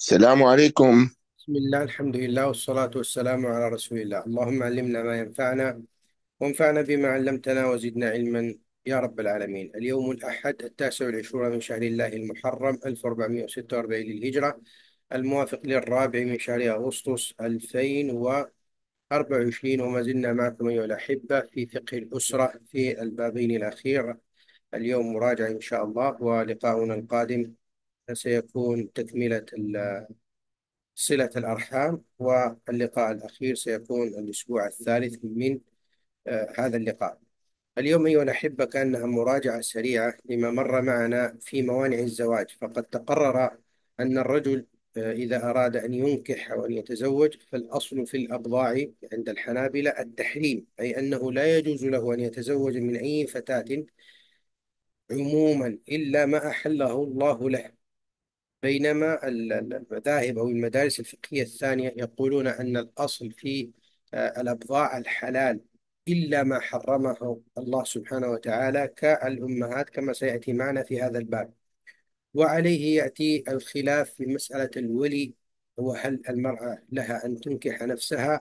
السلام عليكم بسم الله الحمد لله والصلاة والسلام على رسول الله اللهم علمنا ما ينفعنا وانفعنا بما علمتنا وزدنا علما يا رب العالمين اليوم الأحد التاسع والعشرون من شهر الله المحرم 1446 للهجرة الموافق للرابع من شهر أغسطس 2024 وما زلنا معكم أيها الأحبة في فقه الأسرة في البابين الأخير اليوم مراجعة إن شاء الله ولقاؤنا القادم سيكون تكملة صلة الأرحام واللقاء الأخير سيكون الأسبوع الثالث من آه، هذا اللقاء اليوم أيها الأحبة كأنها مراجعة سريعة لما مر معنا في موانع الزواج فقد تقرر أن الرجل آه، إذا أراد أن ينكح أو أن يتزوج فالأصل في الأبضاع عند الحنابلة التحريم أي أنه لا يجوز له أن يتزوج من أي فتاة عموما إلا ما أحله الله له بينما المذاهب أو المدارس الفقهية الثانية يقولون أن الأصل في آه، الأبضاع الحلال إلا ما حرمه الله سبحانه وتعالى كالأمهات كما سيأتي معنا في هذا الباب وعليه يأتي الخلاف في مسألة الولي وهل المرأة لها أن تنكح نفسها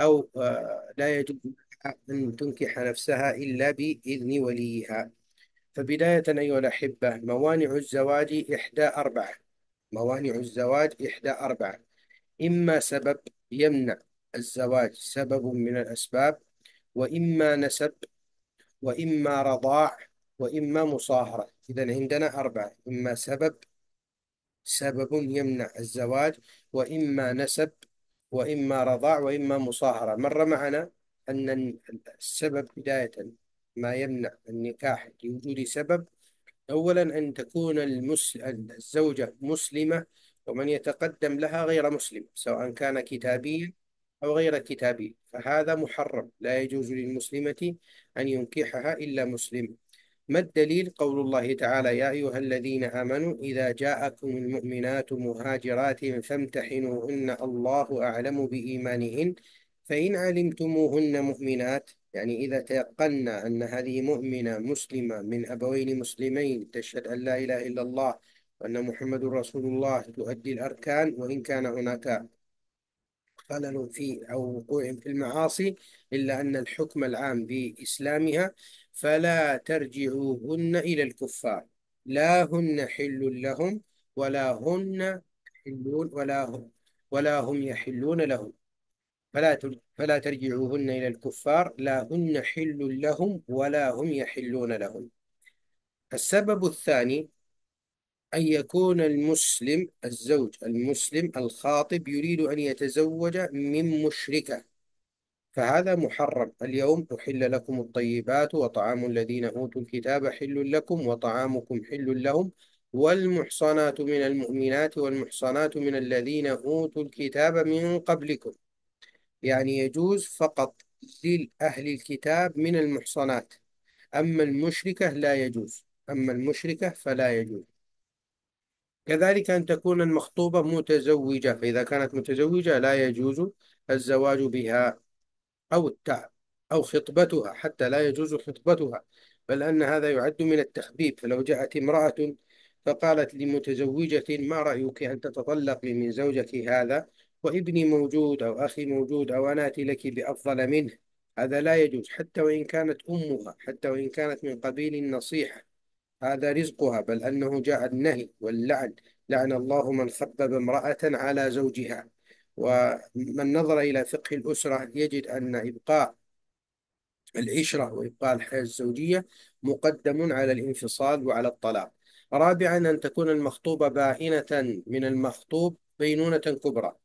أو آه، لا يجوز أن تنكح نفسها إلا بإذن وليها فبداية أيها الأحبة موانع الزواج إحدى أربعة موانع الزواج إحدى أربعة إما سبب يمنع الزواج سبب من الأسباب وإما نسب وإما رضاع وإما مصاهرة إذا عندنا أربعة إما سبب سبب يمنع الزواج وإما نسب وإما رضاع وإما مصاهرة مر معنا أن السبب بداية ما يمنع النكاح لوجود سبب أولا أن تكون المس... الزوجة مسلمة ومن يتقدم لها غير مسلم سواء كان كتابيا أو غير كتابي فهذا محرم لا يجوز للمسلمة أن ينكحها إلا مسلم ما الدليل قول الله تعالى يا أيها الذين آمنوا إذا جاءكم المؤمنات مهاجرات فامتحنوهن الله أعلم بإيمانهن فإن علمتموهن مؤمنات يعني إذا تيقنا أن هذه مؤمنة مسلمة من أبوين مسلمين تشهد أن لا إله إلا الله وأن محمد رسول الله تؤدي الأركان وإن كان هناك خلل في أو وقوع في المعاصي إلا أن الحكم العام بإسلامها فلا ترجعوهن إلى الكفار لا هن حل لهم ولا هن حلون ولا هم ولا هم يحلون لهم فلا فلا ترجعوهن إلى الكفار لا هن حل لهم ولا هم يحلون لهم السبب الثاني أن يكون المسلم الزوج المسلم الخاطب يريد أن يتزوج من مشركة فهذا محرم اليوم أحل لكم الطيبات وطعام الذين أوتوا الكتاب حل لكم وطعامكم حل لهم والمحصنات من المؤمنات والمحصنات من الذين أوتوا الكتاب من قبلكم يعني يجوز فقط لأهل الكتاب من المحصنات أما المشركة لا يجوز أما المشركة فلا يجوز كذلك أن تكون المخطوبة متزوجة فإذا كانت متزوجة لا يجوز الزواج بها أو التعب أو خطبتها حتى لا يجوز خطبتها بل أن هذا يعد من التخبيب فلو جاءت امرأة فقالت لمتزوجة ما رأيك أن تتطلقي من زوجك هذا وابني موجود أو أخي موجود أو أنا أتي لك بأفضل منه هذا لا يجوز حتى وإن كانت أمها حتى وإن كانت من قبيل النصيحة هذا رزقها بل أنه جاء النهي واللعن لعن الله من خبب امرأة على زوجها ومن نظر إلى فقه الأسرة يجد أن إبقاء العشرة وإبقاء الحياة الزوجية مقدم على الانفصال وعلى الطلاق رابعا أن تكون المخطوبة باهنة من المخطوب بينونة كبرى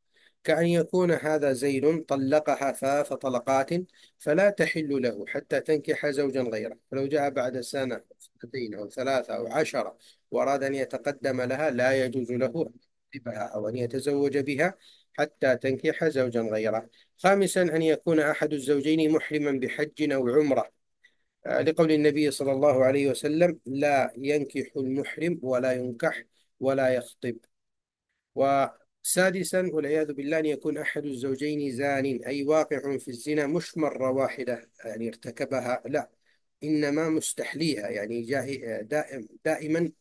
كأن يكون هذا زيد طلقها ثلاث طلقات فلا تحل له حتى تنكح زوجا غيره فلو جاء بعد سنة أو سنتين أو ثلاثة أو عشرة وأراد أن يتقدم لها لا يجوز له أن يحبها أو أن يتزوج بها حتى تنكح زوجا غيره خامسا أن يكون أحد الزوجين محرما بحج أو عمرة آه، لقول النبي صلى الله عليه وسلم لا ينكح المحرم ولا ينكح ولا يخطب و سادسا والعياذ بالله أن يكون أحد الزوجين زان أي واقع في الزنا مش مرة واحدة يعني ارتكبها لا إنما مستحليها يعني دائم دائما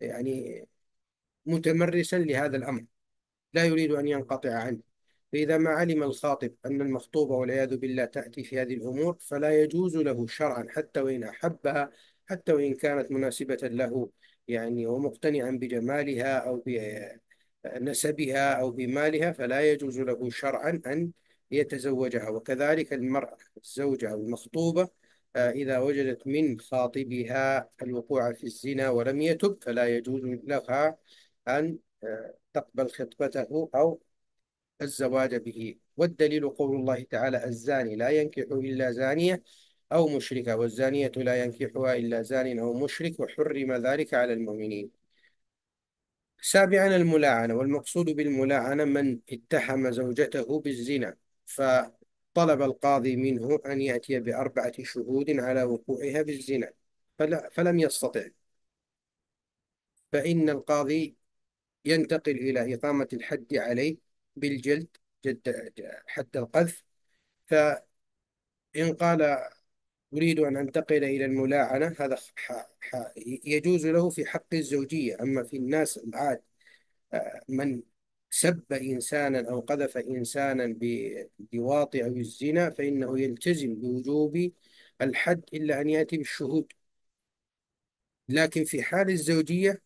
يعني متمرسا لهذا الأمر لا يريد أن ينقطع عنه فإذا ما علم الخاطب أن المخطوبة والعياذ بالله تأتي في هذه الأمور فلا يجوز له شرعا حتى وإن أحبها حتى وإن كانت مناسبة له يعني ومقتنعا بجمالها أو نسبها أو بمالها فلا يجوز له شرعا أن يتزوجها وكذلك المرأة الزوجة المخطوبة آه، إذا وجدت من خاطبها الوقوع في الزنا ولم يتب فلا يجوز لها أن آه، تقبل خطبته أو الزواج به والدليل قول الله تعالى الزاني لا ينكح إلا زانية أو مشركة والزانية لا ينكحها إلا زان أو مشرك وحرم ذلك على المؤمنين سابعا الملاعنة والمقصود بالملاعنة من اتهم زوجته بالزنا فطلب القاضي منه أن يأتي بأربعة شهود على وقوعها بالزنا فلا فلم يستطع فإن القاضي ينتقل إلى إقامة الحد عليه بالجلد جد حد القذف فإن قال أريد أن أنتقل إلى الملاعنة هذا ح... ح... يجوز له في حق الزوجية أما في الناس العاد آه، من سب إنسانا أو قذف إنسانا بلواط أو الزنا فإنه يلتزم بوجوب الحد إلا أن يأتي بالشهود لكن في حال الزوجية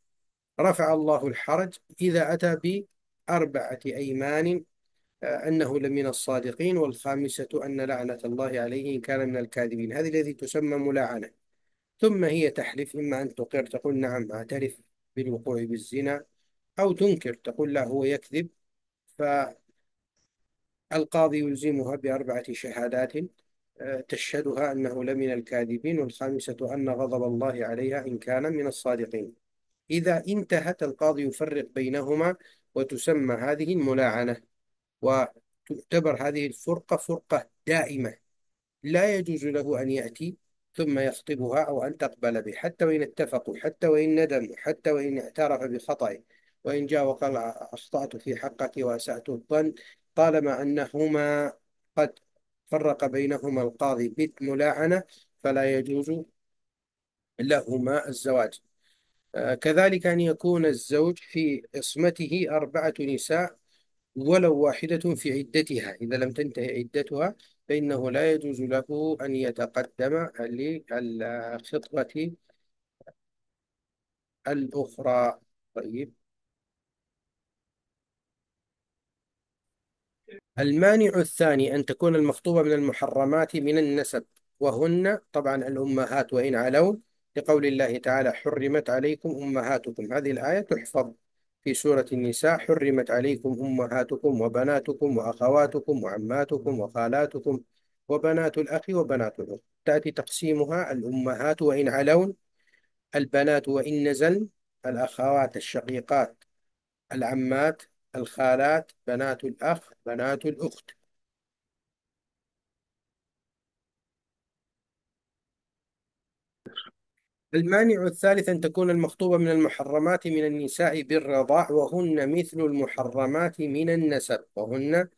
رفع الله الحرج إذا أتى بأربعة أيمان أنه لمن الصادقين والخامسة أن لعنة الله عليه إن كان من الكاذبين هذه التي تسمى ملاعنة ثم هي تحلف إما أن تقر تقول نعم أعترف بالوقوع بالزنا أو تنكر تقول لا هو يكذب فالقاضي يلزمها بأربعة شهادات آه، تشهدها أنه لمن الكاذبين والخامسة أن غضب الله عليها إن كان من الصادقين إذا انتهت القاضي يفرق بينهما وتسمى هذه الملاعنة وتعتبر هذه الفرقة فرقة دائمة لا يجوز له أن يأتي ثم يخطبها أو أن تقبل به حتى وإن اتفقوا حتى وإن ندم حتى وإن اعترف بخطئه وإن جاء وقال أخطأت في حقك وأسأت الظن طالما أنهما قد فرق بينهما القاضي بالملاعنة فلا يجوز لهما الزواج آه، كذلك أن يكون الزوج في عصمته أربعة نساء ولو واحدة في عدتها إذا لم تنتهي عدتها فإنه لا يجوز له أن يتقدم للخطبة الأخرى طيب المانع الثاني أن تكون المخطوبة من المحرمات من النسب وهن طبعا الأمهات وإن علون لقول الله تعالى حرمت عليكم أمهاتكم هذه الآية تحفظ في سورة النساء حرمت عليكم أمهاتكم وبناتكم وأخواتكم وعماتكم وخالاتكم وبنات الأخ وبنات الأخت تأتي تقسيمها الأمهات وإن علون البنات وإن نزلن الأخوات الشقيقات العمات الخالات بنات الأخ بنات الأخت المانع الثالث أن تكون المخطوبة من المحرمات من النساء بالرضاع وهن مثل المحرمات من النسب وهن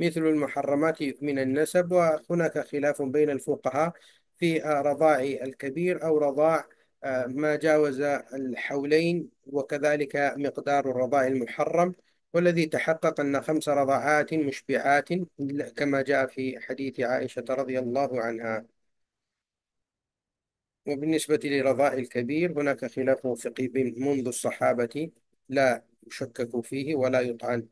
مثل المحرمات من النسب وهناك خلاف بين الفقهاء في رضاع الكبير أو رضاع آه، ما جاوز الحولين وكذلك مقدار الرضاع المحرم والذي تحقق أن خمس رضاعات مشبعات كما جاء في حديث عائشة رضي الله عنها وبالنسبة لرضاء الكبير هناك خلاف فقهي منذ الصحابة لا يشكك فيه ولا يطعن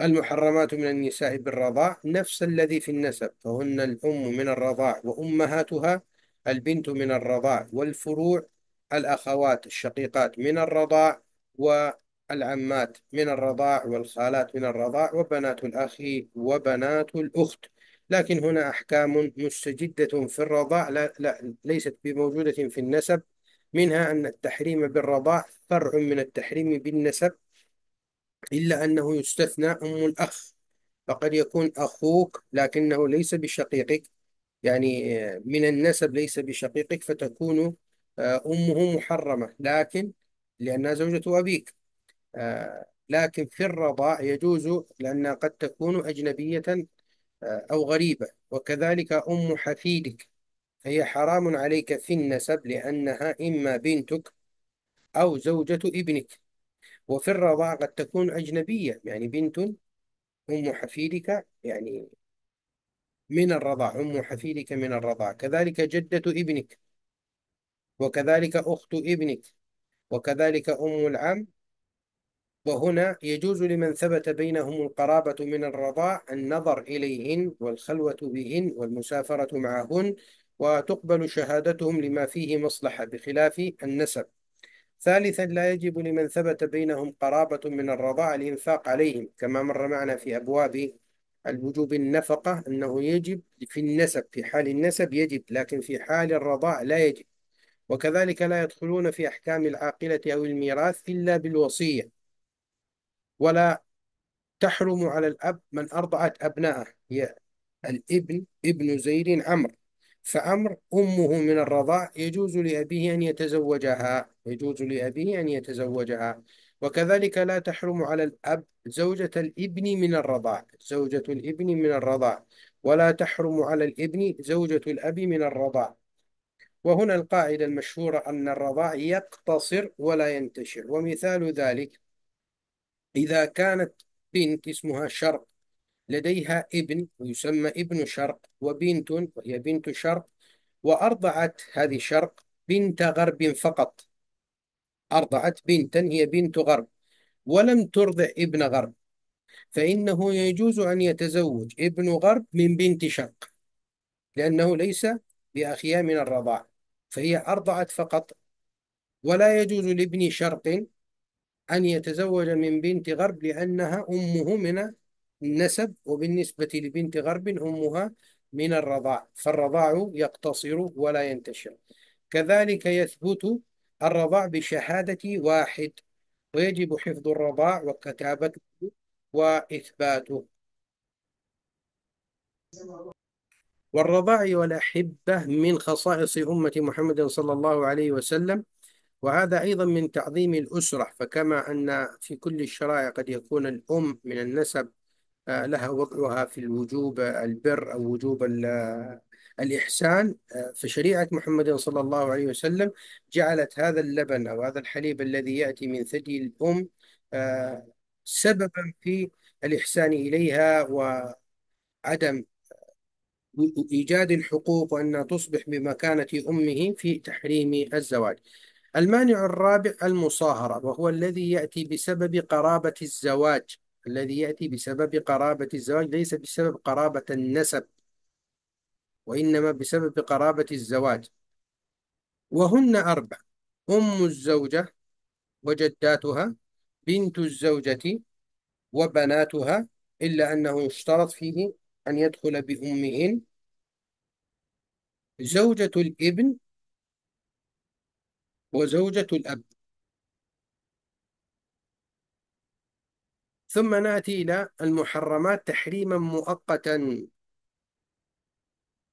المحرمات من النساء بالرضاع نفس الذي في النسب فهن الأم من الرضاع وأمهاتها البنت من الرضاع والفروع الأخوات الشقيقات من الرضاع والعمات من الرضاع والخالات من الرضاع وبنات الأخ وبنات الأخت لكن هنا أحكام مستجدة في الرضاع لا, لا ليست بموجودة في النسب منها أن التحريم بالرضاع فرع من التحريم بالنسب إلا أنه يستثنى أم الأخ فقد يكون أخوك لكنه ليس بشقيقك يعني من النسب ليس بشقيقك فتكون آه، أمه محرمة لكن لأنها زوجة أبيك آه، لكن في الرضاع يجوز لأنها قد تكون أجنبية أو غريبة وكذلك أم حفيدك هي حرام عليك في النسب لأنها إما بنتك أو زوجة ابنك وفي الرضاع قد تكون أجنبية يعني بنت أم حفيدك يعني من الرضاع أم حفيدك من الرضاع كذلك جدة ابنك وكذلك أخت ابنك وكذلك أم العم وهنا يجوز لمن ثبت بينهم القرابة من الرضاع النظر إليهن والخلوة بهن والمسافرة معهن وتقبل شهادتهم لما فيه مصلحة بخلاف النسب ثالثا لا يجب لمن ثبت بينهم قرابة من الرضاع الإنفاق عليهم كما مر معنا في أبواب الوجوب النفقة أنه يجب في النسب في حال النسب يجب لكن في حال الرضاع لا يجب وكذلك لا يدخلون في أحكام العاقلة أو الميراث إلا بالوصية ولا تحرم على الأب من أرضعت أبناءه هي الابن ابن زيد عمرو فعمر أمه من الرضاع يجوز لأبيه أن يتزوجها يجوز لأبيه أن يتزوجها وكذلك لا تحرم على الأب زوجة الابن من الرضاع زوجة الابن من الرضاع ولا تحرم على الابن زوجة الأب من الرضاع وهنا القاعدة المشهورة أن الرضاع يقتصر ولا ينتشر ومثال ذلك إذا كانت بنت اسمها شرق لديها ابن ويسمى ابن شرق وبنت وهي بنت شرق وأرضعت هذه شرق بنت غرب فقط أرضعت بنتا هي بنت غرب ولم ترضع ابن غرب فإنه يجوز أن يتزوج ابن غرب من بنت شرق لأنه ليس بأخيها من الرضاع فهي أرضعت فقط ولا يجوز لابن شرق أن يتزوج من بنت غرب لأنها أمه من النسب وبالنسبة لبنت غرب أمها من الرضاع فالرضاع يقتصر ولا ينتشر كذلك يثبت الرضاع بشهادة واحد ويجب حفظ الرضاع وكتابته وإثباته والرضاع والأحبة من خصائص أمة محمد صلى الله عليه وسلم وهذا أيضا من تعظيم الأسرة فكما أن في كل الشرائع قد يكون الأم من النسب آه، لها وضعها في الوجوب آه، البر أو وجوب آه، الإحسان فشريعة محمد صلى الله عليه وسلم جعلت هذا اللبن أو هذا الحليب الذي يأتي من ثدي الأم سببا في الإحسان إليها وعدم إيجاد الحقوق وأنها تصبح بمكانة أمه في تحريم الزواج المانع الرابع المصاهرة وهو الذي يأتي بسبب قرابة الزواج الذي يأتي بسبب قرابة الزواج ليس بسبب قرابة النسب وإنما بسبب قرابة الزواج وهن أربع أم الزوجة وجداتها بنت الزوجة وبناتها إلا أنه يشترط فيه أن يدخل بأمهن زوجة الابن وزوجة الأب ثم نأتي إلى المحرمات تحريما مؤقتا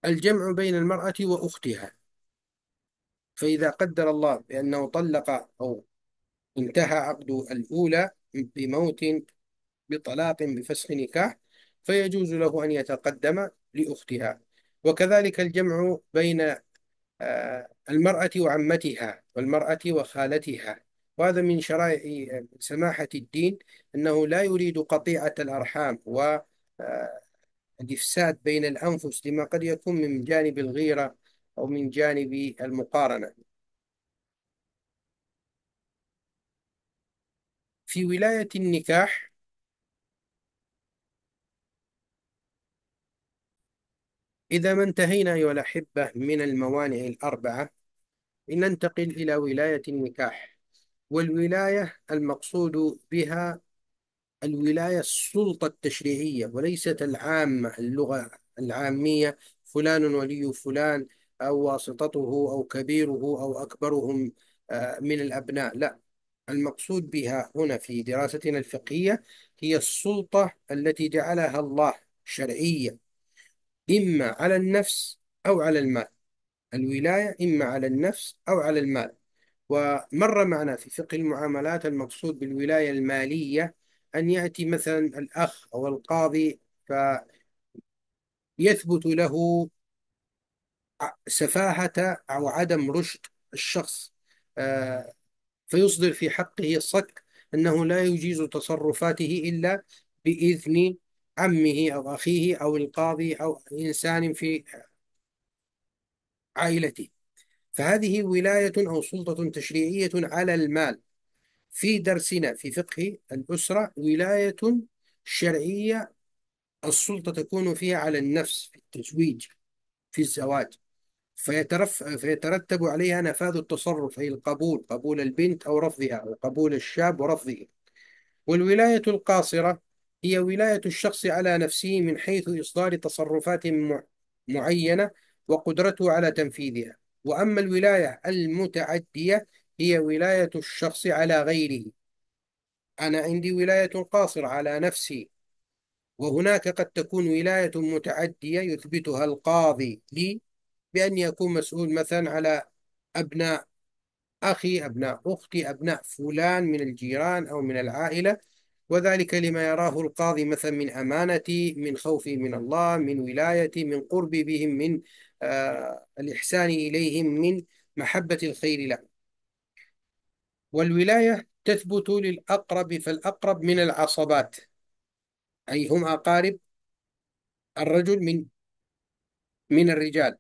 الجمع بين المرأة وأختها فإذا قدر الله بأنه طلق أو انتهى عقد الأولى بموت بطلاق بفسخ نكاح فيجوز له أن يتقدم لأختها وكذلك الجمع بين آه، المرأة وعمتها والمرأة وخالتها وهذا من شرائع سماحة الدين أنه لا يريد قطيعة الأرحام و آه، الإفساد بين الأنفس لما قد يكون من جانب الغيرة أو من جانب المقارنة في ولاية النكاح إذا ما انتهينا أيها الأحبة من الموانع الأربعة لننتقل إلى ولاية النكاح والولاية المقصود بها الولاية السلطة التشريعية وليست العامة اللغة العامية فلان ولي فلان أو واسطته أو كبيره أو أكبرهم آه، من الأبناء لا المقصود بها هنا في دراستنا الفقهية هي السلطة التي جعلها الله شرعية إما على النفس أو على المال الولاية إما على النفس أو على المال ومر معنا في فقه المعاملات المقصود بالولاية المالية أن يأتي مثلا الأخ أو القاضي فيثبت له سفاهة أو عدم رشد الشخص آه، فيصدر في حقه صك أنه لا يجيز تصرفاته إلا بإذن عمه أو أخيه أو القاضي أو إنسان في عائلته فهذه ولاية أو سلطة تشريعية على المال في درسنا في فقه الأسرة ولاية شرعية السلطة تكون فيها على النفس في التزويج في الزواج فيترف فيترتب عليها نفاذ التصرف أي القبول قبول البنت أو رفضها أو قبول الشاب ورفضه والولاية القاصرة هي ولاية الشخص على نفسه من حيث إصدار تصرفات معينة وقدرته على تنفيذها وأما الولاية المتعدية هي ولاية الشخص على غيره أنا عندي ولاية قاصرة على نفسي وهناك قد تكون ولاية متعدية يثبتها القاضي لي بأن يكون مسؤول مثلا على أبناء أخي أبناء أختي أبناء فلان من الجيران أو من العائلة وذلك لما يراه القاضي مثلا من أمانتي من خوفي من الله من ولايتي من قربي بهم من آه الإحسان إليهم من محبة الخير له والولاية تثبت للأقرب فالأقرب من العصبات أي هم أقارب الرجل من من الرجال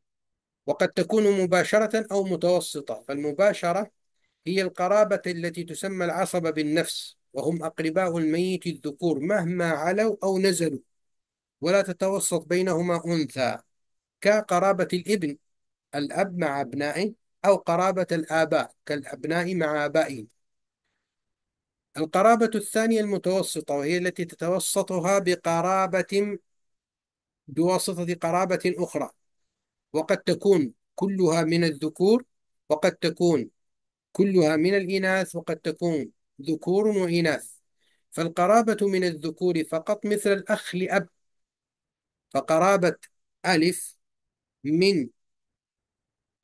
وقد تكون مباشرة أو متوسطة فالمباشرة هي القرابة التي تسمى العصبة بالنفس وهم أقرباء الميت الذكور مهما علوا أو نزلوا ولا تتوسط بينهما أنثى كقرابة الابن الأب مع أبنائه أو قرابة الآباء كالأبناء مع آبائهم القرابة الثانية المتوسطة وهي التي تتوسطها بقرابة بواسطة قرابة أخرى وقد تكون كلها من الذكور وقد تكون كلها من الإناث وقد تكون ذكور وإناث فالقرابة من الذكور فقط مثل الأخ لأب فقرابة ألف من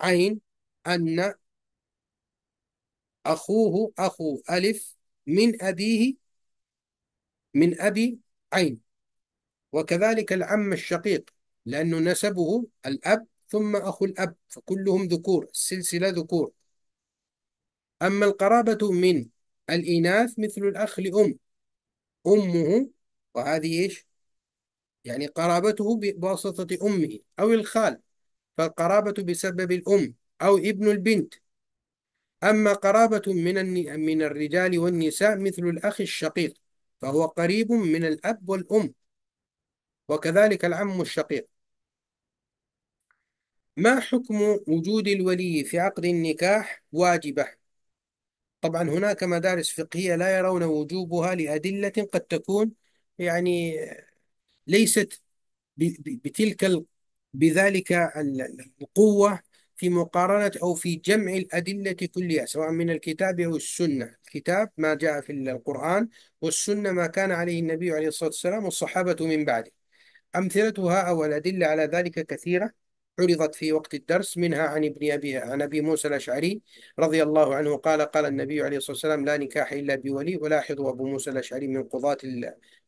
عين أن أخوه أخو ألف من أبيه من أبي عين وكذلك العم الشقيق لأنه نسبه الأب ثم أخو الأب فكلهم ذكور السلسلة ذكور أما القرابة من الإناث مثل الأخ لأم أمه وهذه إيش يعني قرابته بواسطة أمه أو الخال فالقرابة بسبب الأم أو ابن البنت أما قرابة من من الرجال والنساء مثل الأخ الشقيق فهو قريب من الأب والأم وكذلك العم الشقيق ما حكم وجود الولي في عقد النكاح واجبة طبعا هناك مدارس فقهية لا يرون وجوبها لأدلة قد تكون يعني ليست بتلك بذلك القوة في مقارنة أو في جمع الأدلة كلها سواء من الكتاب أو السنة الكتاب ما جاء في القرآن والسنة ما كان عليه النبي عليه الصلاة والسلام والصحابة من بعده أمثلتها أو الأدلة على ذلك كثيرة عرضت في وقت الدرس منها عن ابن أبي عن أبي موسى الأشعري رضي الله عنه قال قال النبي عليه الصلاة والسلام لا نكاح إلا بولي ولاحظوا أبو موسى الأشعري من قضاة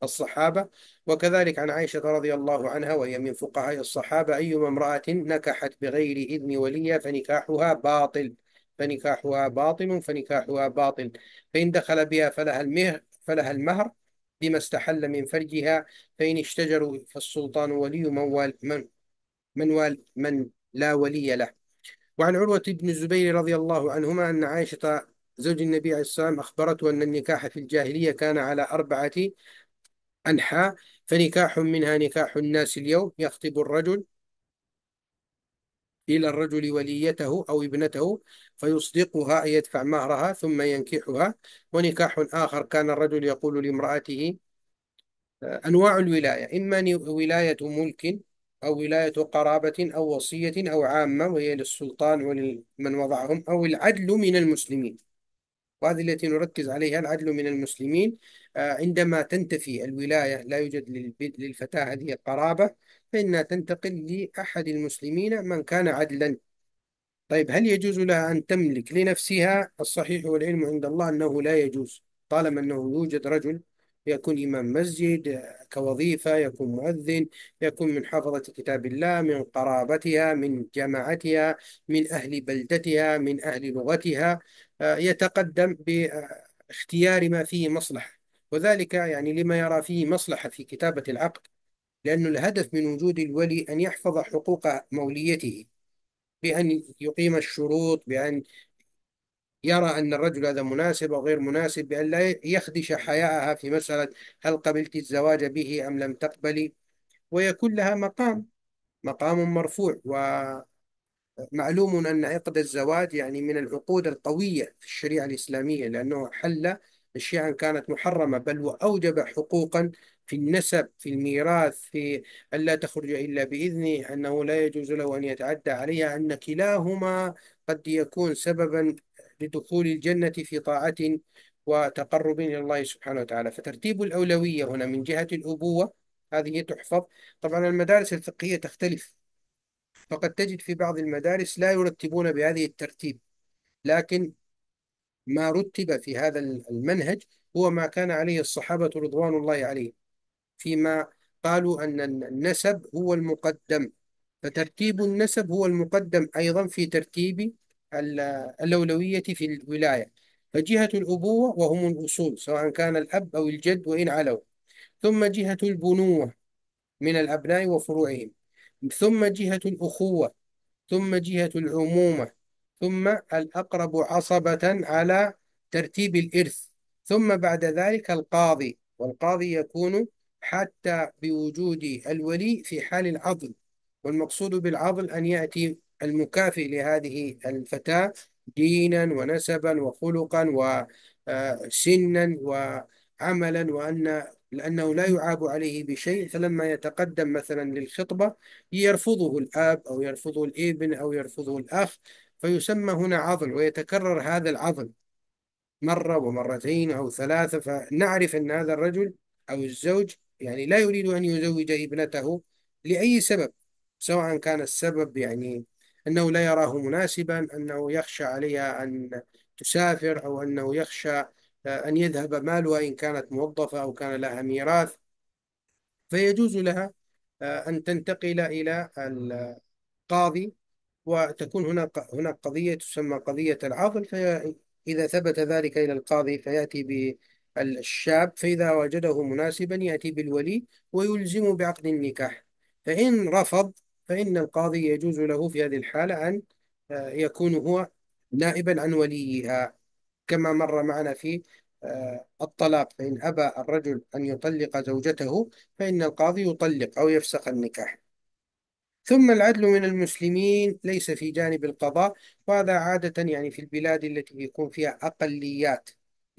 الصحابة وكذلك عن عائشة رضي الله عنها وهي من فقهاء الصحابة أيما امرأة نكحت بغير إذن وليها فنكاحها باطل فنكاحها باطل فنكاحها باطل فإن دخل بها فلها المهر فلها المهر بما استحل من فرجها فإن اشتجروا فالسلطان ولي من, من من, وال من لا ولي له وعن عروة بن الزبير رضي الله عنهما أن عائشة زوج النبي عليه الصلاة والسلام أخبرته أن النكاح في الجاهلية كان على أربعة أنحاء فنكاح منها نكاح الناس اليوم يخطب الرجل إلى الرجل وليته أو ابنته فيصدقها أن يدفع مهرها ثم ينكحها ونكاح آخر كان الرجل يقول لامرأته آه، أنواع الولاية إما ولاية ملك أو ولاية قرابة أو وصية أو عامة وهي للسلطان ولمن وضعهم أو العدل من المسلمين وهذه التي نركز عليها العدل من المسلمين آه، عندما تنتفي الولاية لا يوجد للفتاة هذه القرابة فإنها تنتقل لأحد المسلمين من كان عدلا طيب هل يجوز لها أن تملك لنفسها الصحيح والعلم عند الله أنه لا يجوز طالما أنه يوجد رجل يكون إمام مسجد كوظيفة يكون مؤذن يكون من حفظة كتاب الله من قرابتها من جماعتها من أهل بلدتها من أهل لغتها آه، يتقدم باختيار ما فيه مصلحة وذلك يعني لما يرى فيه مصلحة في كتابة العقد لأن الهدف من وجود الولي أن يحفظ حقوق موليته بأن يقيم الشروط بأن يرى أن الرجل هذا مناسب أو غير مناسب بأن لا يخدش حياءها في مسألة هل قبلت الزواج به أم لم تقبلي ويكون لها مقام مقام مرفوع ومعلوم أن عقد الزواج يعني من العقود القوية في الشريعة الإسلامية لأنه حل أشياء كانت محرمة بل وأوجب حقوقا في النسب في الميراث في أن لا تخرج إلا بإذنه أنه لا يجوز له أن يتعدى عليها أن كلاهما قد يكون سببا لدخول الجنة في طاعة وتقرب إلى الله سبحانه وتعالى فترتيب الأولوية هنا من جهة الأبوة هذه تحفظ طبعا المدارس الفقهية تختلف فقد تجد في بعض المدارس لا يرتبون بهذه الترتيب لكن ما رتب في هذا المنهج هو ما كان عليه الصحابة رضوان الله عليهم فيما قالوا أن النسب هو المقدم فترتيب النسب هو المقدم أيضا في ترتيب الأولوية في الولاية فجهة الأبوة وهم الأصول سواء كان الأب أو الجد وإن علوا ثم جهة البنوة من الأبناء وفروعهم ثم جهة الأخوة ثم جهة العمومة ثم الأقرب عصبة على ترتيب الإرث ثم بعد ذلك القاضي والقاضي يكون حتى بوجود الولي في حال العضل والمقصود بالعضل أن يأتي المكافئ لهذه الفتاة دينا ونسبا وخلقا وسنا آه، وعملا وأن لأنه لا يعاب عليه بشيء فلما يتقدم مثلا للخطبة يرفضه الآب أو يرفضه الابن أو يرفضه الأخ فيسمى هنا عضل ويتكرر هذا العضل مرة ومرتين أو ثلاثة فنعرف أن هذا الرجل أو الزوج يعني لا يريد أن يزوج ابنته لأي سبب سواء كان السبب يعني أنه لا يراه مناسبا أنه يخشى عليها أن تسافر أو أنه يخشى آه، أن يذهب مالها إن كانت موظفة أو كان لها ميراث فيجوز لها آه، أن تنتقل إلى القاضي وتكون هناك هناك قضية تسمى قضية العضل فإذا ثبت ذلك إلى القاضي فيأتي بالشاب فإذا وجده مناسبا يأتي بالولي ويلزمه بعقد النكاح فإن رفض فإن القاضي يجوز له في هذه الحالة أن آه، يكون هو نائبا عن وليها آه، كما مر معنا في آه، الطلاق فإن أبى الرجل أن يطلق زوجته فإن القاضي يطلق أو يفسخ النكاح ثم العدل من المسلمين ليس في جانب القضاء وهذا عادة يعني في البلاد التي يكون فيها أقليات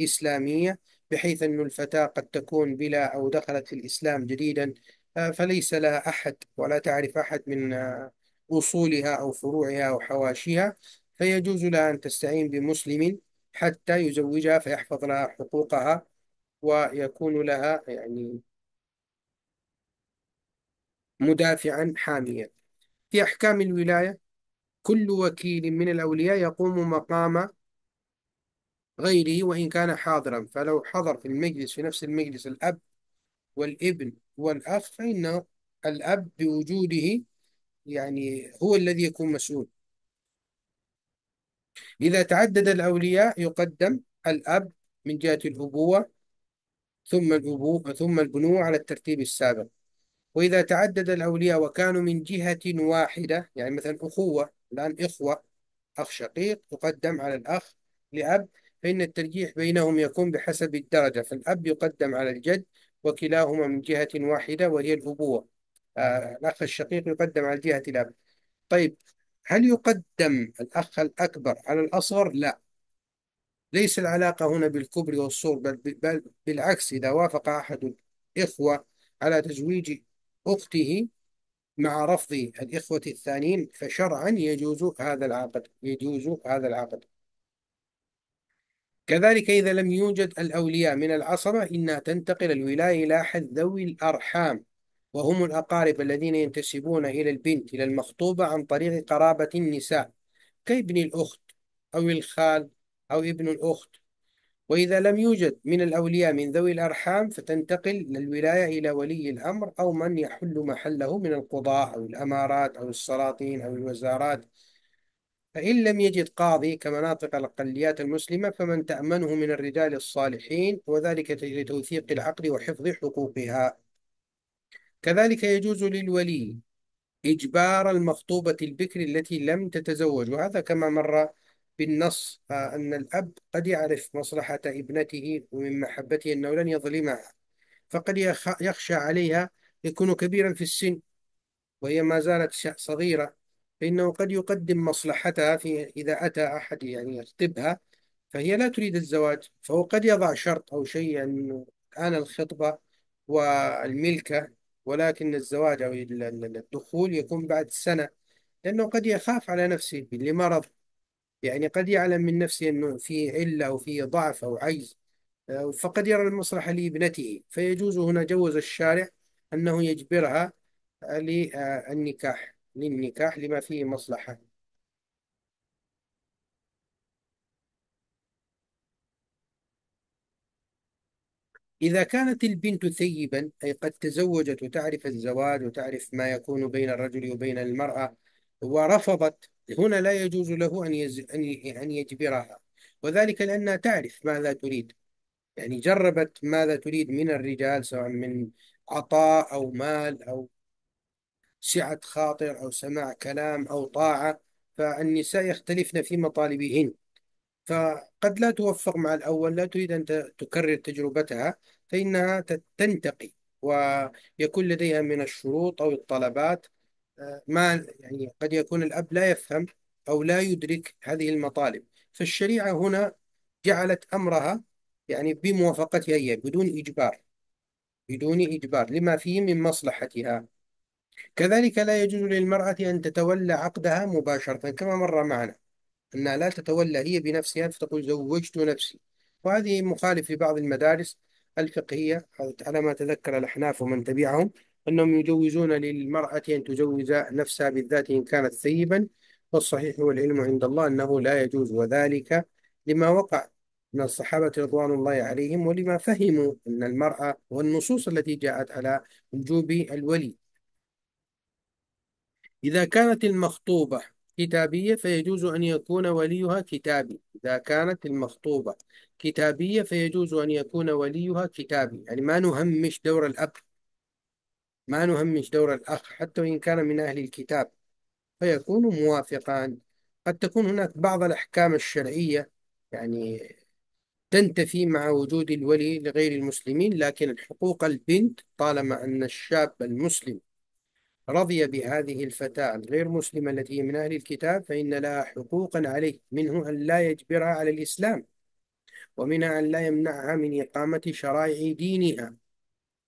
إسلامية بحيث أن الفتاة قد تكون بلا أو دخلت في الإسلام جديدا آه، فليس لها أحد ولا تعرف أحد من آه، أصولها أو فروعها أو حواشيها فيجوز لها أن تستعين بمسلم حتى يزوجها فيحفظ لها حقوقها ويكون لها يعني مدافعا حاميا في أحكام الولاية كل وكيل من الأولياء يقوم مقام غيره وإن كان حاضرا فلو حضر في المجلس في نفس المجلس الأب والابن والأخ فإن الأب بوجوده يعني هو الذي يكون مسؤول إذا تعدد الأولياء يقدم الأب من جهة الأبوة ثم الابو ثم البنو على الترتيب السابق وإذا تعدد الأولياء وكانوا من جهة واحدة يعني مثلا أخوة الآن إخوة أخ شقيق يقدم على الأخ لأب فإن الترجيح بينهم يكون بحسب الدرجة فالأب يقدم على الجد وكلاهما من جهة واحدة وهي الأبوة آه، الأخ الشقيق يقدم على جهة الأب طيب هل يقدم الأخ الأكبر على الأصغر؟ لا ليس العلاقة هنا بالكبر والصور بل, بل بالعكس إذا وافق أحد الإخوة على تزويج أخته مع رفض الإخوة الثانيين فشرعا يجوز هذا العقد يجوز هذا العقد كذلك إذا لم يوجد الأولياء من العصبة إنها تنتقل الولاية إلى أحد ذوي الأرحام وهم الأقارب الذين ينتسبون إلى البنت إلى المخطوبة عن طريق قرابة النساء كابن الأخت أو الخال أو ابن الأخت وإذا لم يوجد من الأولياء من ذوي الأرحام فتنتقل الولاية إلى ولي الأمر أو من يحل محله من القضاة أو الأمارات أو السلاطين أو الوزارات فإن لم يجد قاضي كمناطق الأقليات المسلمة فمن تأمنه من الرجال الصالحين وذلك لتوثيق العقد وحفظ حقوقها كذلك يجوز للولي إجبار المخطوبة البكر التي لم تتزوج وهذا كما مر بالنص آه، أن الأب قد يعرف مصلحة ابنته ومن محبته أنه لن يظلمها فقد يخشى عليها يكون كبيرا في السن وهي ما زالت صغيرة فإنه قد يقدم مصلحتها في إذا أتى أحد يعني يخطبها فهي لا تريد الزواج فهو قد يضع شرط أو شيء أنه الآن الخطبة والملكة ولكن الزواج أو الدخول يكون بعد سنة لأنه قد يخاف على نفسه لمرض يعني قد يعلم من نفسه أنه في علة أو في ضعف أو عجز آه، فقد يرى المصلحة لابنته فيجوز هنا جوز الشارع أنه يجبرها للنكاح آه، للنكاح لما فيه مصلحة إذا كانت البنت ثيبا أي قد تزوجت وتعرف الزواج وتعرف ما يكون بين الرجل وبين المرأة ورفضت هنا لا يجوز له أن يز... أن يجبرها وذلك لأنها تعرف ماذا تريد يعني جربت ماذا تريد من الرجال سواء من عطاء أو مال أو سعة خاطر أو سماع كلام أو طاعة فالنساء يختلفن في مطالبهن فقد لا توفق مع الأول لا تريد أن تكرر تجربتها فإنها تنتقي ويكون لديها من الشروط أو الطلبات آه، ما يعني قد يكون الأب لا يفهم أو لا يدرك هذه المطالب فالشريعة هنا جعلت أمرها يعني بموافقتها هي بدون إجبار بدون إجبار لما فيه من مصلحتها كذلك لا يجوز للمرأة أن تتولى عقدها مباشرة كما مر معنا أنها لا تتولى هي بنفسها فتقول زوجت نفسي وهذه مخالف في بعض المدارس الفقهية على ما تذكر الأحناف ومن تبعهم أنهم يجوزون للمرأة أن تجوز نفسها بالذات إن كانت ثيبا والصحيح والعلم عند الله أنه لا يجوز وذلك لما وقع من الصحابة رضوان الله عليهم ولما فهموا أن المرأة والنصوص التي جاءت على وجوب الولي إذا كانت المخطوبة كتابية فيجوز أن يكون وليها كتابي إذا كانت المخطوبة كتابية فيجوز أن يكون وليها كتابي يعني ما نهمش دور الأب ما نهمش دور الأخ حتى وإن كان من أهل الكتاب فيكون موافقان قد تكون هناك بعض الأحكام الشرعية يعني تنتفي مع وجود الولي لغير المسلمين لكن حقوق البنت طالما أن الشاب المسلم رضي بهذه الفتاة الغير مسلمة التي هي من أهل الكتاب فإن لها حقوقا عليه منه أن لا يجبرها على الإسلام ومنها أن لا يمنعها من إقامة شرائع دينها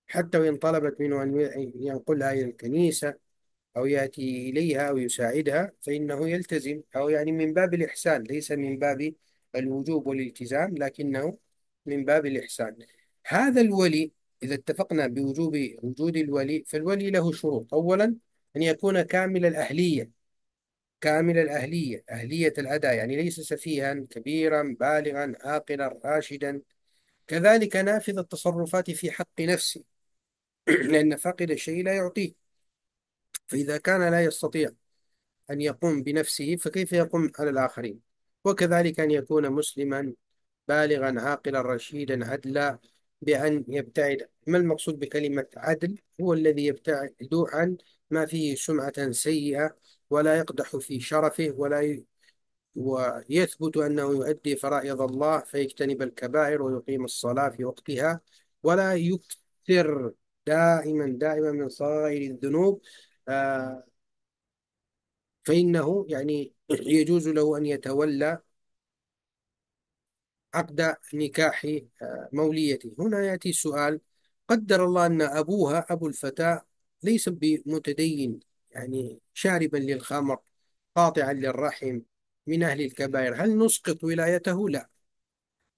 حتى وإن طلبت منه أن ينقلها إلى الكنيسة أو يأتي إليها أو يساعدها فإنه يلتزم أو يعني من باب الإحسان ليس من باب الوجوب والالتزام لكنه من باب الإحسان هذا الولي إذا اتفقنا بوجوب وجود الولي فالولي له شروط أولا أن يكون كامل الأهلية كامل الأهلية أهلية الأداء يعني ليس سفيها كبيرا بالغا عاقلا راشدا كذلك نافذ التصرفات في حق نفسه لأن فاقد الشيء لا يعطيه فإذا كان لا يستطيع أن يقوم بنفسه فكيف يقوم على الآخرين وكذلك أن يكون مسلما بالغا عاقلا رشيدا عدلا بأن يبتعد ما المقصود بكلمة عدل هو الذي يبتعد عن ما فيه سمعة سيئة ولا يقدح في شرفه ولا ي... ويثبت أنه يؤدي فرائض الله فيجتنب الكبائر ويقيم الصلاة في وقتها ولا يكثر دائما دائما من صغائر الذنوب آه فإنه يعني يجوز له أن يتولى عقد نكاح آه، موليته هنا يأتي السؤال قدر الله أن أبوها أبو الفتاة ليس بمتدين يعني شاربا للخمر قاطعا للرحم من أهل الكبائر هل نسقط ولايته؟ لا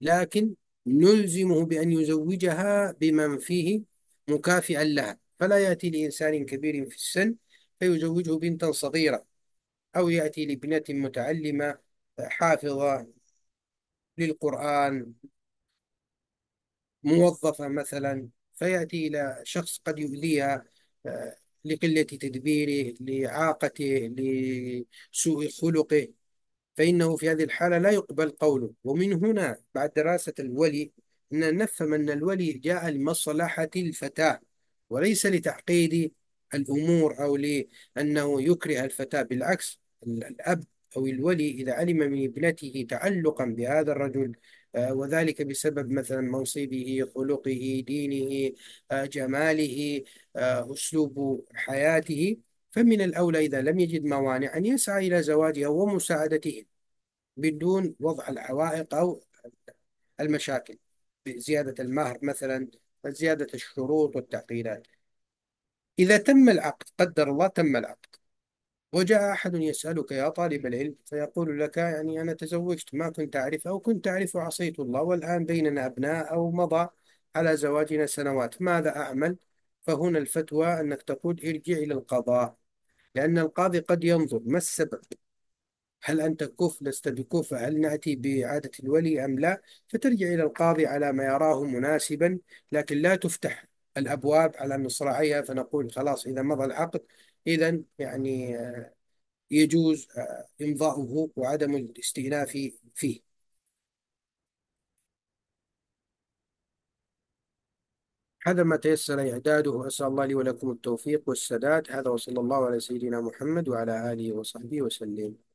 لكن نلزمه بأن يزوجها بمن فيه مكافئا لها فلا يأتي لإنسان كبير في السن فيزوجه بنتا صغيرة أو يأتي لابنة متعلمة حافظة للقرآن موظفة مثلا فيأتي إلى شخص قد يؤذيها آه، لقلة تدبيره لإعاقته لسوء خلقه فإنه في هذه الحالة لا يقبل قوله ومن هنا بعد دراسة الولي أن نفهم أن الولي جاء لمصلحة الفتاة وليس لتعقيد الأمور أو لأنه يكره الفتاة بالعكس الأب أو الولي إذا علم من ابنته تعلقا بهذا الرجل آه، وذلك بسبب مثلا منصبه خلقه دينه آه، جماله آه، أسلوب حياته فمن الأولى إذا لم يجد موانع أن يسعى إلى زواجها ومساعدته بدون وضع العوائق أو المشاكل بزيادة المهر مثلا زيادة الشروط والتعقيدات إذا تم العقد قدر الله تم العقد وجاء أحد يسألك يا طالب العلم فيقول لك يعني أنا تزوجت ما كنت أعرف أو كنت أعرف وعصيت الله والآن بيننا أبناء أو مضى على زواجنا سنوات ماذا أعمل؟ فهنا الفتوى أنك تقول ارجع إلى القضاء لأن القاضي قد ينظر ما السبب؟ هل أنت كف لست بكفء هل نأتي بإعادة الولي أم لا فترجع إلى القاضي على ما يراه مناسبا لكن لا تفتح الأبواب على مصراعيها فنقول خلاص إذا مضى العقد إذا يعني آه، يجوز آه، إمضاؤه وعدم الاستئناف فيه هذا ما تيسر إعداده أسأل الله لي ولكم التوفيق والسداد هذا وصلى الله على سيدنا محمد وعلى آله وصحبه وسلم